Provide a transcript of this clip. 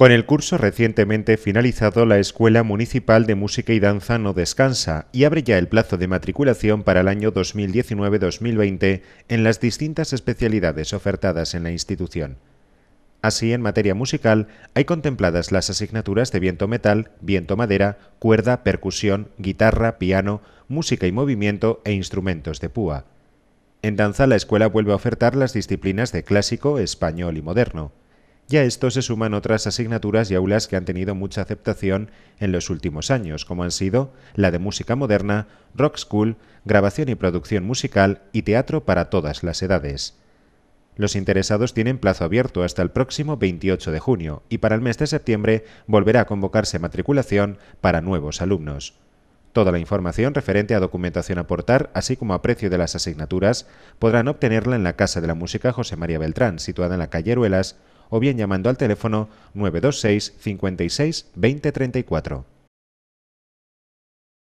Con el curso recientemente finalizado, la Escuela Municipal de Música y Danza no descansa y abre ya el plazo de matriculación para el año 2019-2020 en las distintas especialidades ofertadas en la institución. Así, en materia musical, hay contempladas las asignaturas de viento metal, viento madera, cuerda, percusión, guitarra, piano, música y movimiento e instrumentos de púa. En danza, la escuela vuelve a ofertar las disciplinas de clásico, español y moderno y a esto se suman otras asignaturas y aulas que han tenido mucha aceptación en los últimos años, como han sido la de música moderna, rock school, grabación y producción musical y teatro para todas las edades. Los interesados tienen plazo abierto hasta el próximo 28 de junio y para el mes de septiembre volverá a convocarse matriculación para nuevos alumnos. Toda la información referente a documentación a aportar, así como a precio de las asignaturas, podrán obtenerla en la Casa de la Música José María Beltrán, situada en la calle Heruelas, o bien llamando al teléfono 926 56 2034.